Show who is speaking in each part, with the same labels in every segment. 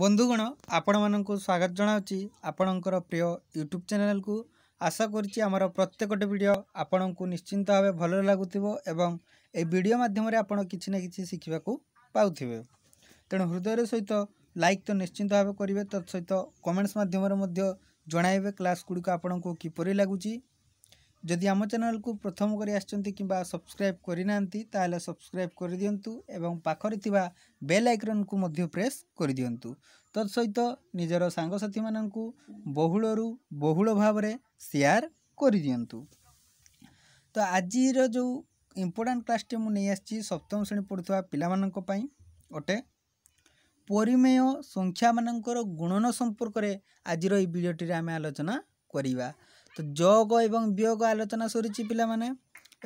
Speaker 1: ବନ୍ଧୁଗଣ ଆପଣମାନଙ୍କୁ ସ୍ୱାଗତ ଜଣାଉଛି ଆପଣଙ୍କର ପ୍ରିୟ ୟୁଟ୍ୟୁବ୍ ଚ୍ୟାନେଲ୍କୁ ଆଶା କରୁଛି ଆମର ପ୍ରତ୍ୟେକଟି ଭିଡ଼ିଓ ଆପଣଙ୍କୁ ନିଶ୍ଚିନ୍ତ ଭାବେ ଭଲ ଲାଗୁଥିବ ଏବଂ ଏହି ଭିଡ଼ିଓ ମାଧ୍ୟମରେ ଆପଣ କିଛି ନା କିଛି ଶିଖିବାକୁ ପାଉଥିବେ ତେଣୁ ହୃଦୟର ସହିତ ଲାଇକ୍ ତ ନିଶ୍ଚିନ୍ତ ଭାବେ କରିବେ ତତ୍ ସହିତ କମେଣ୍ଟସ୍ ମାଧ୍ୟମରେ ମଧ୍ୟ ଜଣାଇବେ କ୍ଲାସ୍ ଗୁଡ଼ିକ ଆପଣଙ୍କୁ କିପରି ଲାଗୁଛି ଯଦି ଆମ ଚ୍ୟାନେଲକୁ ପ୍ରଥମ କରି ଆସିଛନ୍ତି କିମ୍ବା ସବସ୍କ୍ରାଇବ୍ କରିନାହାନ୍ତି ତାହେଲେ ସବସ୍କ୍ରାଇବ୍ କରିଦିଅନ୍ତୁ ଏବଂ ପାଖରେ ଥିବା ବେଲ୍ ଆଇକନ୍କୁ ମଧ୍ୟ ପ୍ରେସ୍ କରିଦିଅନ୍ତୁ ତତ୍ ସହିତ ନିଜର ସାଙ୍ଗସାଥିମାନଙ୍କୁ ବହୁଳରୁ ବହୁଳ ଭାବରେ ସେୟାର୍ କରିଦିଅନ୍ତୁ ତ ଆଜିର ଯେଉଁ ଇମ୍ପୋର୍ଟାଣ୍ଟ କ୍ଲାସ୍ଟି ମୁଁ ନେଇ ଆସିଛି ସପ୍ତମ ଶ୍ରେଣୀ ପଢ଼ୁଥିବା ପିଲାମାନଙ୍କ ପାଇଁ ଅଟେ ପରିମେୟ ସଂଖ୍ୟାମାନଙ୍କର ଗୁଣନ ସମ୍ପର୍କରେ ଆଜିର ଏହି ଭିଡ଼ିଓଟିରେ ଆମେ ଆଲୋଚନା କରିବା তো যোগ এবং বিয়োগ আলোচনা সরিছি পিলামানে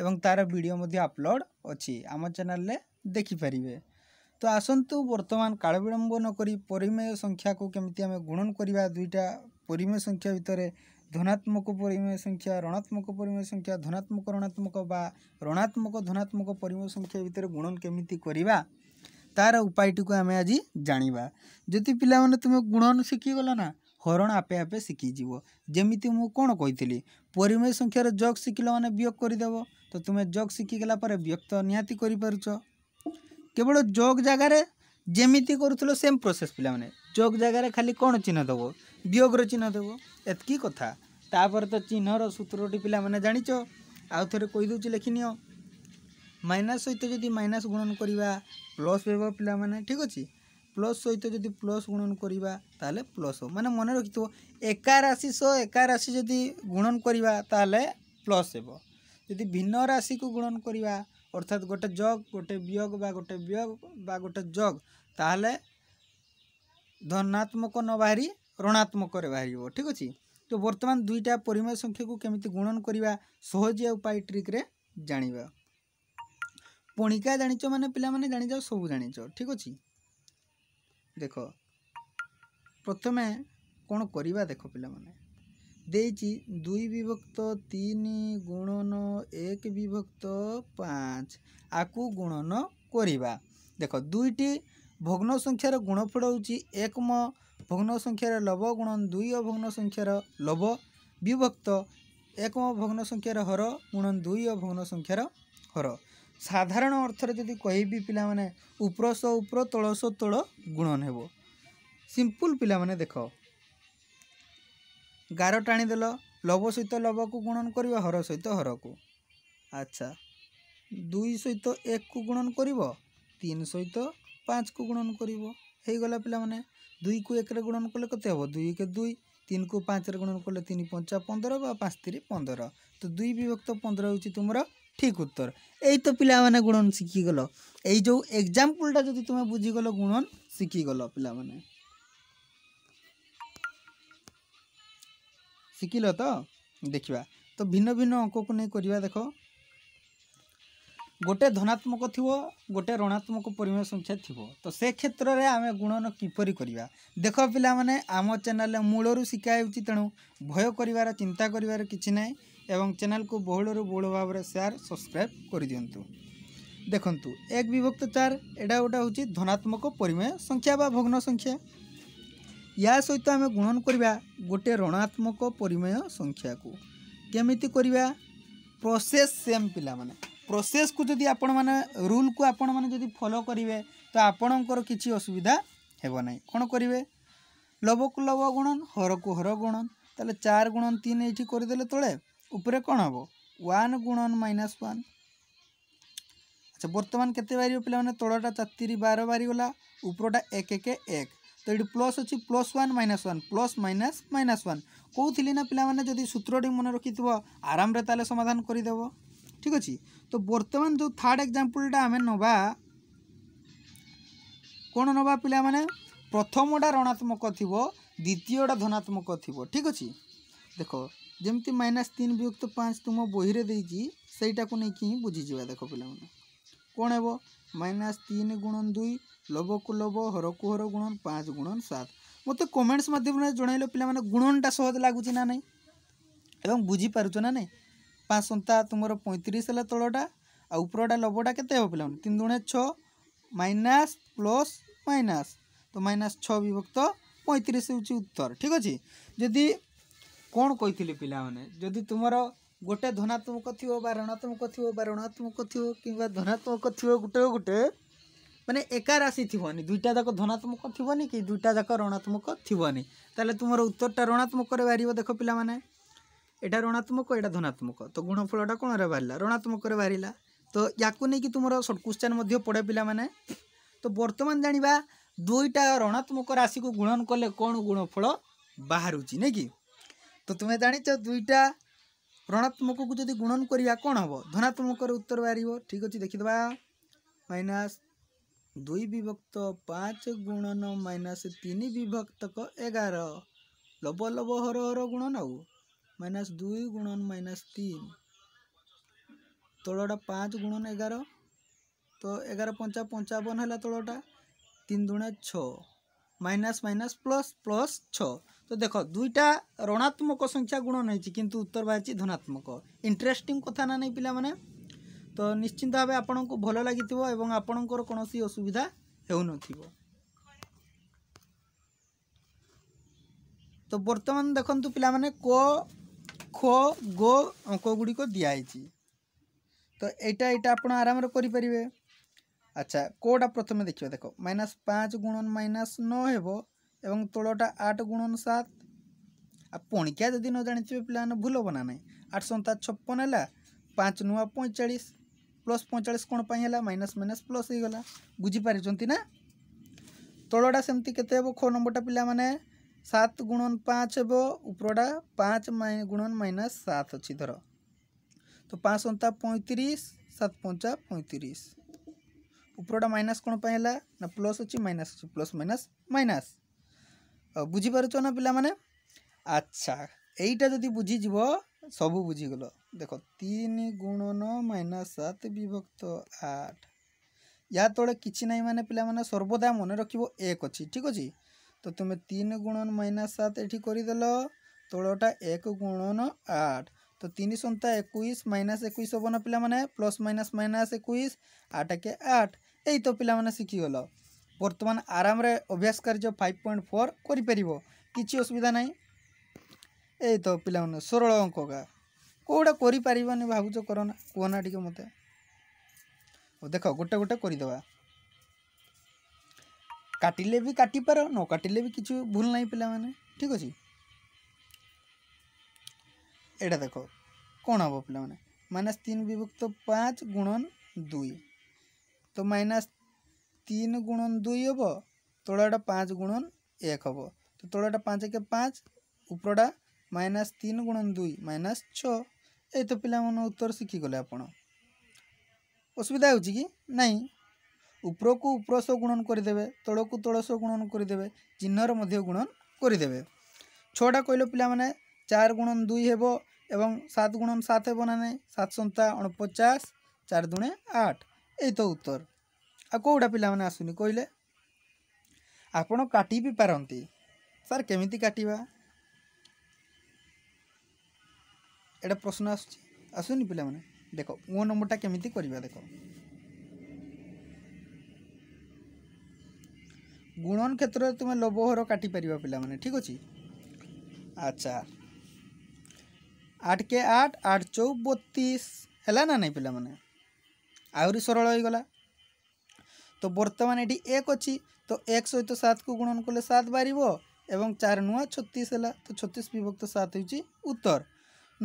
Speaker 1: এবং তার ভিডিও মধ্যে আপলোড অছি আমার চ্যানেলে দেখিপারিবে তো আসন্তু বর্তমান কাল বিলম্ব নকরি পরিমেয় সংখ্যাকে কেমিতি আমি গুণন করিবা দুইটা পরিমেয় সংখ্যা ভিতরে ধনাত্মক পরিমেয় সংখ্যা ঋণাত্মক পরিমেয় সংখ্যা ধনাত্মক ঋণাত্মক বা ঋণাত্মক ধনাত্মক পরিমেয় সংখ্যা ভিতরে গুণন কেমিতি করিবা তার উপায়টিকে আমি আজ জাঁয়া যদি পিলামানে তুমি গুণন শিখিগল না হরণ আপে আপে শিখিযিব যেমিতি মু কোণ কইলি পরিমেয় সংখ্যার যোগ শিখিল মানে বিয়োগ করিদেব তো তুমি যোগ শিখিগলা পরে বিয়োগ তো নিহতি করিপারুছ কেবল যোগ জায়গায় যেমিতি করুল সেম প্রোসেস পিলামানে যোগ জায়গায় খালি কোণ চিহ্ন দেব বিয়োগর চিহ্ন দেব এতকি কথা তাপরে তো চিহ্নর সূত্রটি পিলামানে জাঁচ আউথরে কইদেছি লেখিনিও মাইনাস সহিত যদি মাইনাস গুণন করা প্লস পাইব পিলামানে ঠিক আছে প্লস সহিত যদি প্লস গুণন করা তাহলে প্লস হব মানে মনে রাখিথব একা রাশি সহ একা রাশি যদি গুণন করা তাহলে প্লস হব যদি ভিন্ন রাশি কু গুণন করা অর্থাৎ গোটে যোগ গোটে বিয়োগ বা গোটে বিয়োগ বা গোটে যোগ তাহলে ধনাত্মক ন বাহারি ঋণাত্মকরে বাহারিব ঠিক আছে তো বর্তমান দুইটা পরিমেয় সংখ্যাকে কেমিতি গুণন করা সহজিয়া উপায় ট্রিক্রে জাঁয়া পণিকা জাঁচ মানে পিলা মানে জাঁচ সবু জাঁচ ঠিক আছে ଦେଖ ପ୍ରଥମେ କ'ଣ କରିବା ଦେଖ ପିଲାମାନେ ଦେଇଛି ଦୁଇ ବିଭକ୍ତ ତିନି ଗୁଣନ ଏକ ବିଭକ୍ତ ପାଞ୍ଚ ଆକୁ ଗୁଣନ କରିବା ଦେଖ ଦୁଇଟି ଭଗ୍ନ ସଂଖ୍ୟାର ଗୁଣଫଳ ହେଉଛି ଏକ ମ ଭଗ୍ନ ସଂଖ୍ୟାର ଲଭ ଗୁଣନ ଦୁଇ ଅଭଗ୍ନ ସଂଖ୍ୟାର ଲଭ ବିଭକ୍ତ ଏକ ମ ଭଗ୍ନ ସଂଖ୍ୟାର ହର ଗୁଣନ ଦୁଇ ଅଭଗ୍ନ ସଂଖ୍ୟାର ହର ସାଧାରଣ ଅର୍ଥରେ ଯଦି କହିବି ପିଲାମାନେ ଉପର ସୋ ଉପର ତଳ ସୋ ତଳ ଗୁଣନ ହେବ ସିମ୍ପୁଲ୍ ପିଲାମାନେ ଦେଖ ଗାର ଟାଣିଦେଲ ଲବ ସହିତ ଲବକୁ ଗୁଣନ କରିବ ହର ସହିତ ହରକୁ ଆଚ୍ଛା ଦୁଇ ସହିତ ଏକକୁ ଗୁଣନ କରିବ ତିନି ସହିତ ପାଞ୍ଚକୁ ଗୁଣନ କରିବ ହେଇଗଲା ପିଲାମାନେ ଦୁଇକୁ ଏକରେ ଗୁଣନ କଲେ କେତେ ହେବ ଦୁଇ ଏକ ଦୁଇ ତିନିକୁ ପାଞ୍ଚରେ ଗୁଣନ କଲେ ତିନି ପଞ୍ଚା ପନ୍ଦର ବା ପାଞ୍ଚ ତିରି ପନ୍ଦର ତ ଦୁଇ ବିଭକ୍ତ ପନ୍ଦର ହେଉଛି ତୁମର ঠিক উত্তর এই তো পিলামানে গুণন শিখিগল এই যে এক্সাম্পলটা যদি তুমি বুঝিগল গুণন শিখিগল পিলামানে শিখিল তো ଦେଖିବା ତ ଭିନ୍ନ ଭିନ୍ନ ଅଙ୍କକୁ ନେଇ କରିବା ଦେଖ ଗୋଟେ ଧନାତ୍ମକ ଥିବ ଗୋଟେ ଋଣାତ୍ମକ ପରିମାଣ ସଂଖ୍ୟା ଥିବ ତ ସେ କ୍ଷେତ୍ରରେ ଆମେ ଗୁଣନ କିପରି କରିବା ଦେଖ ପିଲାମାନେ ଆମ ଚ୍ୟାନେଲରେ ମୂଳରୁ ଶିଖା ହେଉଛି ତେଣୁ ଭୟ କରିବାର ଚିନ୍ତା କରିବାର କିଛି ନାହିଁ एवं चैनल को बहुत बहुत भाव में सेयार सब्सक्राइब कर दिंतु देखु एक विभक्त चार एटा गोटे हूँ धनात्मक परिमेय संख्या बा भग्न संख्या या सहित आम गुणन करवा गोटे ऋणात्मक परिमेय संख्या को केमी कर प्रोसेस सेम पिला माने प्रोसेस को जदि आपण माने रूल को आपण माने जदि फॉलो करेंगे तो आपणकर किसी असुविधा होबना कौन करेंगे लव को लव गुणन हर को हर गुणन तेल चार गुणन तीन ये करदे तले উপরে କ'ଣ ହେବ ওয়ান গুণন মাইনাস ওয়ান আচ্ছা বর্তমান কেতে বাহিব পিলামানে তলটা চারি বার বাহিগলা উপরটা এক এক এক তো এটি প্লস অছি plus one minus one plus minus minus one কৌলি না পিলামানে যদি সূত্রটি মনে রাখিথিব আরামে তাহলে সমাধান করিদেব ঠিক আছে তো বর্তমান যে থার্ড এক্সাম্পলটা আমি নবা কোণ নবা পিলামানে প্রথমটা ঋণাত্মক থিব দ্বিতীয়টা ধনাত্মক থিব ঠিক আছে দেখো ଯେମିତି ମାଇନସ୍ ତିନି ବିୟୁକ୍ତ ପାଞ୍ଚ ତୁମ ବହିରେ ଦେଇଛି ସେଇଟାକୁ ନେଇକି ହିଁ ବୁଝିଯିବା ଦେଖ ପିଲାମାନେ କ'ଣ ହେବ ମାଇନସ୍ ତିନି ଗୁଣନ ଦୁଇ ଲବକୁ ଲବ ହରକୁ ହର ଗୁଣନ ପାଞ୍ଚ ଗୁଣନ ସାତ ମୋତେ କମେଣ୍ଟସ୍ ମାଧ୍ୟମରେ ଜଣାଇଲ ପିଲାମାନେ ଗୁଣନଟା ସହଜ ଲାଗୁଛି ନା ନାହିଁ ଏବଂ ବୁଝିପାରୁଛ ନା ନାହିଁ ପାଞ୍ଚ ସନ୍ତା ତୁମର ପଇଁତିରିଶ ହେଲା ତଳଟା ଆଉ ଉପରଟା ଲବଟା କେତେ ହେବ ପିଲାମାନେ ତିନି ଦୁଣେ ଛଅ ମାଇନାସ୍ ପ୍ଲସ୍ ମାଇନାସ୍ ତ ମାଇନାସ୍ ଛଅ ବିଭକ୍ତ ପଇଁତିରିଶ ହେଉଛି ଉତ୍ତର ଠିକ୍ ଅଛି ଯଦି କ'ଣ କହିଥିଲି ପିଲାମାନେ ଯଦି ତୁମର ଗୋଟେ ଧନାତ୍ମକ ଥିବ ବା ଋଣାତ୍ମକ ଥିବ ବା ଋଣାତ୍ମକ ଥିବ କିମ୍ବା ଧନାତ୍ମକ ଥିବ ଗୋଟେ ଗୋଟେ ମାନେ ଏକା ରାଶି ଥିବନି ଦୁଇଟା ଯାକ ଧନାତ୍ମକ ଥିବନି କି ଦୁଇଟା ଯାକ ଋଣାତ୍ମକ ଥିବନି ତାହେଲେ ତୁମର ଉତ୍ତରଟା ଋଣାତ୍ମକରେ ବାହାରିବ ଦେଖ ପିଲାମାନେ ଏଇଟା ଋଣାତ୍ମକ ଏଇଟା ଧନାତ୍ମକ ତ ଗୁଣଫଳଟା କ'ଣରେ ବାହାରିଲା ଋଣାତ୍ମକରେ ବାହାରିଲା ତ ୟାକୁ ନେଇକି ତୁମର ସର୍ଟ କ୍ୱେଶ୍ଚନ୍ ମଧ୍ୟ ପଡ଼େ ପିଲାମାନେ ତ ବର୍ତ୍ତମାନ ଜାଣିବା ଦୁଇଟା ଋଣାତ୍ମକ ରାଶିକୁ ଗୁଣନ କଲେ କ'ଣ ଗୁଣଫଳ ବାହାରୁଛି ନାଇଁ କି तो तुम्हें जाच दुईटा ऋणात्मक को जब गुणन करवा कौन हम धनात्मक उत्तर बाहर ठीक अच्छे देखीद माइनास दुई विभक्त पाँच गुणन माइनास तीन विभक्त एगार लब लब हर हर गुणन आऊ माइनास दुई गुणन माइनास तीन तौटा पाँच गुणन एगार तो एगार पंचा पंचावन है तौटा तीन दुणा छ माइनास माइनास प्लस प्लस छ তো দেখো দুইটা ঋণাত্মক সংখ্যা গুণ নেইছি কিন্তু উত্তর বাহারছি ধনাত্মক ইন্টারেস্টিং কথা না নেই পিলামানে তো নিশ্চিন্ত ভাবে আপনার ভালো লাগিথিব এবং আপনার কোণী অসুবিধা হেউনথিব তো বর্তমান দেখন্তু পিলামানে কো খো গো অঙ্কগুড়ি দিয়া হয়েছি তো এইটা এইটা আপনার আরামে করে আচ্ছা কোটা প্রথমে দেখবে দেখো মাইনাস পাঁচ গুণ মাইনাস ন হব एवं तोलटा आठ गुणन सात पणिकिया जदि न जाथे पे भूल बना ना आठ सता छप्पन है पाँच नुआ पैंचाश प्लस पैंचाश कौन पर माइनस माइनस प्लस हो गला बुझिपार ना तौटा सेमती के खो नंबरटा पाने सात गुणन पाँच हे उपरटा पाँच गुणन माइनस सात अच्छी धर तो पाँच सता पैंतीस सात पंचा पैंतीस उपरटा माइनस कौन पर प्लस अच्छी माइनास अच्छी प्लस माइनास माइनास বুঝিপারুছ না পিলামানে আচ্ছা এইটা যদি বুঝিযিব সবু বুঝিগল দেখ তিন গুণন মাইনাস সাত বিভক্ত আট ইয়া তলে কিছু নাই মানে পিলামানে সর্বদা মনে রাখব এক অছি ঠিক আছে তো তুমি তিন গুণন মাইনাস সাত এটি করিদেল তলটা এক গুণন আট তো তিন সন্তা একুশ মাইনাস একুশ হব না পিলামানে প্লস মাইনাস মাইনাস একুশ আট একে আট এই তো পিলামানে শিখিগল बर्तमान आराम अभ्यास कार्य फाइव पॉइंट फोर करपर कि असुविधा ना तो पिला सरल अंक का कौटा कर भावच कर ना कहना टी मत देख गोटे गोटे करदे काटिले भी काटिपार न काटिले भी कि भूल ना पे ठीक अच्छे एटा देख कौन हम पे माइनास तीन विभुक्त पाँच गुणन दुई तो माइनास তিন গুণন দুই হব তলাটা পাঁচ গুণন এক হব তো তলাটা পাঁচ একে পাঁচ উপরটা মাইনাস তিন গুণন দুই মাইনাস ছ এই তো পিলামান উত্তর শিখিগলে আপন অসুবিধা হচ্ছে কি নাই উপরকু উপর সহ গুণন করিদেবে তলকু তল সহ গুণন করিদেবে চিহ্নর মধ্যে গুণন করিদেবে ছটা কইল পিলামানে চার গুণন দুই হব এবং সাত গুণন সাত হব না নাই সাত সন্তা অণপচাশ চার দুণে আট এই তো উত্তর ଆଉ କେଉଁଟା ପିଲାମାନେ ଆସୁନି କହିଲେ ଆପଣ କାଟି ବି ପାରନ୍ତି ସାର୍ କେମିତି କାଟିବା ଏଇଟା ପ୍ରଶ୍ନ ଆସୁଛି ଆସୁନି ପିଲାମାନେ ଦେଖ ମୋ ନମ୍ବରଟା କେମିତି କରିବା ଦେଖ ଗୁଣନ କ୍ଷେତ୍ରରେ ତୁମେ ଲୋଭହର କାଟିପାରିବ ପିଲାମାନେ ଠିକ୍ ଅଛି ଆଚ୍ଛା ଆଠ କେ ଆଠ ଆଠ ଚଉ ବତିଶ ହେଲା ନା ନାହିଁ ପିଲାମାନେ ଆହୁରି ସରଳ ହୋଇଗଲା তো বর্তমানে এটি এক অছি তো এক সহিত সাতকু গুণন কলে সাত বাহার এবং চার নূয়া ছত্রিশ হল তো ছত্রিশ বিভক্ত সাত হচ্ছে উত্তর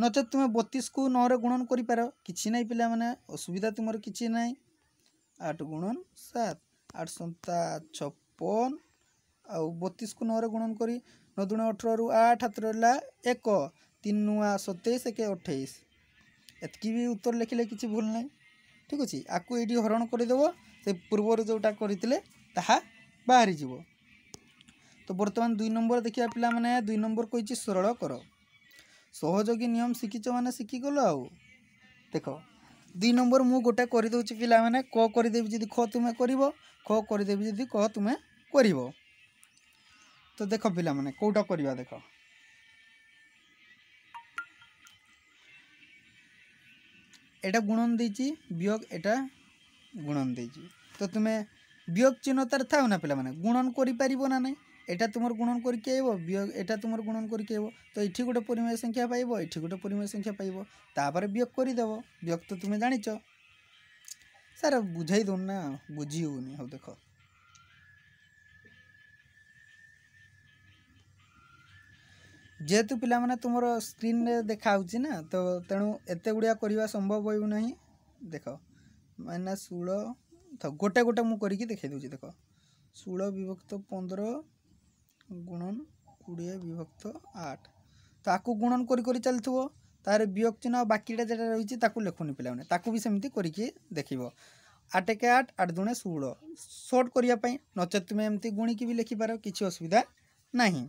Speaker 1: নচেত তুমি বতিশকু নহরে গুণন করিপার কিছু নাই পিলা মানে অসুবিধা তোমার কিছু নাই আট গুণন সাত আট সন্তা ছপন আউ বতিশকু নহরে গুণন করি নদুণে অঠরু আট হাত রহলা এক তিন নূয়া সতেইশ একে অঠেইশ এতকি বি উত্তর লেখিলে কিছু ভুল নাই ঠিক আছে আকু এটি হরণ করিদেব ସେ ପୂର୍ବରୁ ଯେଉଁଟା କରିଥିଲେ ତାହା ବାହାରିଯିବ ତ ବର୍ତ୍ତମାନ ଦୁଇ ନମ୍ବର ଦେଖିବା ପିଲାମାନେ ଦୁଇ ନମ୍ବର କହିଛି ସରଳ କର ସହଯୋଗୀ ନିୟମ ଶିଖିଛ ମାନେ ଶିଖିଗଲ ଆଉ ଦେଖ ଦୁଇ ନମ୍ବର ମୁଁ ଗୋଟେ କରିଦେଉଛି ପିଲାମାନେ କ କରିଦେବି ଯଦି ଖ ତୁମେ କରିବ ଖ କରିଦେବି ଯଦି କ ତୁମେ କରିବ ତ ଦେଖ ପିଲାମାନେ କେଉଁଟା କରିବା ଦେଖ এটা গুণন দিয়েছি বিয়োগ এটা ଗୁଣନ ଦେଇଛି ତ ତୁମେ ବିୟୋଗ ଚିହ୍ନତାରେ ଥାଉ ନା ପିଲାମାନେ ଗୁଣନ କରିପାରିବ ନା ନାହିଁ ଏଇଟା ତୁମର ଗୁଣନ କରିକି ଆଇବ ବିୟୋଗ ଏଇଟା ତୁମର ଗୁଣନ କରିକି ଆଇବ ତ ଏଠି ଗୋଟେ ପରିମେୟ ସଂଖ୍ୟା ପାଇବ ଏଠି ଗୋଟେ ପରିମେୟ ସଂଖ୍ୟା ପାଇବ ତାପରେ ବିୟୋଗ କରିଦେବ ବିୟୋଗ ତ ତୁମେ ଜାଣିଛ ସାର୍ ବୁଝାଇ ଦେଉନି ନା ବୁଝି ହେଉନି ହଉ ଦେଖ ଯେହେତୁ ପିଲାମାନେ ତୁମର ସ୍କ୍ରିନ୍ରେ ଦେଖାହେଉଛି ନା ତ ତେଣୁ ଏତେ ଗୁଡ଼ିଆ କରିବା ସମ୍ଭବ ହେଉ ନାହିଁ ଦେଖ মাইনাস ষোল ଥାଉ ଗୋଟେ ଗୋଟେ ମୁଁ କରିକି ଦେଖାଇ ଦେଉଛି ଦେଖ ଷୋହଳ ବିଭକ୍ତ ପନ୍ଦର ଗୁଣନ କୋଡ଼ିଏ ବିଭକ୍ତ ଆଠ ତ ଆକୁ ଗୁଣନ କରି କରି ଚାଲିଥିବ ତାର ବିୟୋଗ ଚିହ୍ନ ବାକିଟା ଯେଉଁଟା ରହିଛି ତାକୁ ଲେଖୁନି ପିଲାମାନେ ତାକୁ ବି ସେମିତି କରିକି ଦେଖିବ ଆଠ ଏକ ଆଠ ଆଠ ଦୁଣେ ଷୋହଳ ସର୍ଟ କରିବା ପାଇଁ ନଚେତ୍ ତୁମେ ଏମିତି ଗୁଣିକି ବି ଲେଖିପାର କିଛି ଅସୁବିଧା ନାହିଁ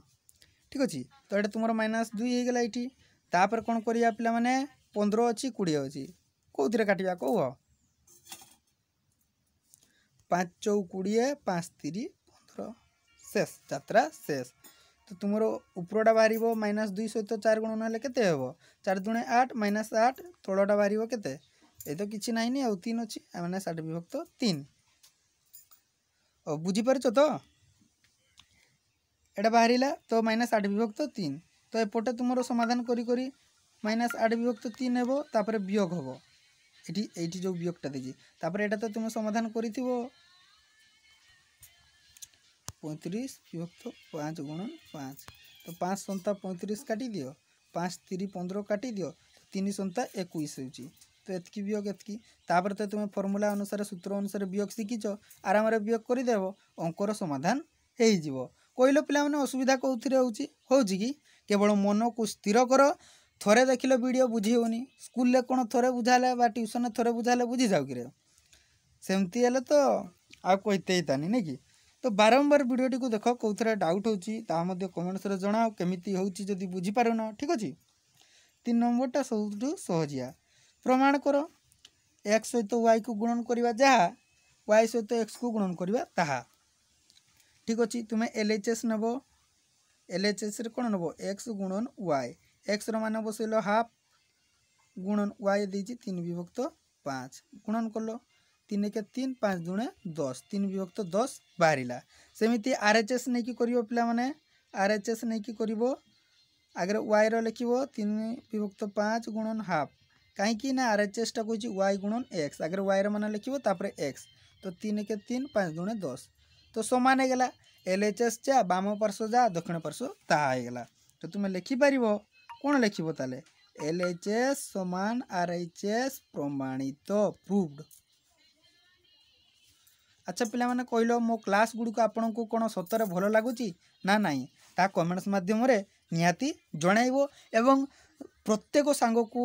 Speaker 1: ଠିକ୍ ଅଛି ତ ଏଇଟା ତୁମର ମାଇନାସ୍ ଦୁଇ ହେଇଗଲା ଏଇଠି ତାପରେ କ'ଣ କରିବା ପିଲାମାନେ ପନ୍ଦର ଅଛି କୋଡ଼ିଏ ଅଛି କେଉଁଥିରେ କାଟିବା କେଉଁ পাঁচ চৌ কোড়িয়ে পাঁচ তিরি পনেরো শেষ যাত্রা শেষ তো তোমার উপরটা বাহার মাইনাস দুই সহ চার গুণ নহলে কেতে হব চার দুণে আট মাইনাস আট তলটা বাহার কেতে এই তো কিছু না আউ তিন অছি মাইনাস আট বিভক্ত তিন ও বুঝিপারছ তো এটা বাহারা তো মাইনাস আট বিভক্ত তিন তো এপটে তোমার সমাধান করি করি মাইনাস আট বিভক্ত তিন হব তাপরে বিয়োগ হব এটি এইটি যে বিয়োগটা দিয়েছি তারপরে এটা তো তুমি সমাধান করিথিব পঁয়ত্রিশ বিভক্ত পাঁচ গুণন পাঁচ তো পাঁচ সন্তা পঁয়ত্রিশ কাটি দিও পাঁচ তিরি পনেরো কাটি দিও তিন সন্তা একুশ হচ্ছে তো এতকি বিয়োগ এতকি তাপরে তো তুমি ফর্মুলা অনুসারে সূত্র অনুসারে বিয়োগ শিখিছ আরামে বিয়োগ করিদেব অঙ্কর সমাধান হয়ে যাব কহিল পিলামানে অসুবিধা কোথায় হচ্ছে হচ্ছে কি কেবল মনকু স্থির কর ଥରେ ଦେଖିଲେ ଭିଡ଼ିଓ ବୁଝି ହେଉନି ସ୍କୁଲରେ କ'ଣ ଥରେ ବୁଝାହେଲେ ବା ଟ୍ୟୁସନ୍ରେ ଥରେ ବୁଝାହେଲେ ବୁଝିଯାଉ କିରେ ସେମିତି ହେଲେ ତ ଆଉ କହିତେ ହେଇତାନି ନାଇଁ କି ତ ବାରମ୍ବାର ଭିଡ଼ିଓଟିକୁ ଦେଖ କେଉଁଥିରେ ଡାଉଟ୍ ହେଉଛି ତାହା ମଧ୍ୟ କମେଣ୍ଟସ୍ରେ ଜଣାଅ କେମିତି ହେଉଛି ଯଦି ବୁଝିପାରୁନ ଠିକ୍ ଅଛି ତିନି ନମ୍ବରଟା ସବୁଠୁ ସହଜିଆ ପ୍ରମାଣ କର ଏକ୍ସ ସହିତ ୱାଇକୁ ଗୁଣନ କରିବା ଯାହା ୱାଇ ସହିତ ଏକ୍ସକୁ ଗୁଣନ କରିବା ତାହା ଠିକ୍ ଅଛି ତୁମେ ଏଲ୍ ଏଚ୍ ଏସ୍ ନେବ ଏଲ୍ ଏଚ୍ ଏସ୍ରେ କ'ଣ ନେବ ଏକ୍ସ ଗୁଣନ ୱାଇ एक्स रान बस हाफ गुणन वाई देन विभक्त पाँच गुणन कल तीन एक तीन पाँच दुणे दस तीन विभक्त दस बाहर सेमती आर एच एस नहीं कर पाने आर एच एस नहीं कर आगे वाई रेख विभक्त पाँच गुणन हाफ कहीं आर एच एसटा कह वाई गुणन एक्स आगे वाई रान तापर एक्स तो तीन एक तीन पाँच दुणे दस तो सामान है एल एच एस जा बाम पार्श्व जा दक्षिण पार्श्व ताइला तो तुम्हें लिखिपार କ'ଣ ଲେଖିବ ତାହେଲେ ଏଲ୍ ଏଚ୍ ଏସ୍ ସମାନ ଆର୍ ଏଚ୍ ଏସ୍ ପ୍ରମାଣିତ ପ୍ରୁଭ୍ଡ ଆଚ୍ଛା ପିଲାମାନେ କହିଲ ମୋ କ୍ଲାସ୍ ଗୁଡ଼ିକ ଆପଣଙ୍କୁ କ'ଣ ସତରେ ଭଲ ଲାଗୁଛି ନା ନାହିଁ ତାହା କମେଣ୍ଟସ୍ ମାଧ୍ୟମରେ ନିହାତି ଜଣାଇବ ଏବଂ ପ୍ରତ୍ୟେକ ସାଙ୍ଗକୁ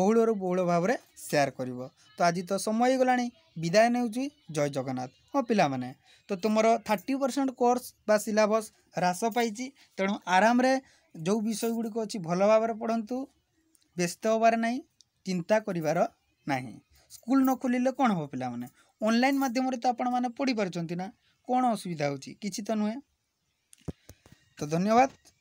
Speaker 1: ବହୁଳରୁ ବହୁଳ ଭାବରେ ସେୟାର କରିବ ତ ଆଜି ତ ସମୟ ହେଇଗଲାଣି ବିଦାୟ ନେଉଛି ଜୟ ଜଗନ୍ନାଥ ହଁ ପିଲାମାନେ ତ ତୁମର ଥାର୍ଟି ପରସେଣ୍ଟ କୋର୍ସ ବା ସିଲାବସ୍ ହ୍ରାସ ପାଇଛି ତେଣୁ ଆରାମରେ ଯେଉଁ ବିଷୟ ଗୁଡ଼ିକ ଅଛି ଭଲ ଭାବରେ ପଢ଼ନ୍ତୁ ବ୍ୟସ୍ତ ହେବାର ନାହିଁ ଚିନ୍ତା କରିବାର ନାହିଁ ସ୍କୁଲ ନ ଖୋଲିଲେ କ'ଣ ହେବ ପିଲାମାନେ ଅନଲାଇନ୍ ମାଧ୍ୟମରେ ତ ଆପଣମାନେ ପଢ଼ିପାରୁଛନ୍ତି ନା କ'ଣ ଅସୁବିଧା ହେଉଛି କିଛି ତ ନୁହେଁ ତ ଧନ୍ୟବାଦ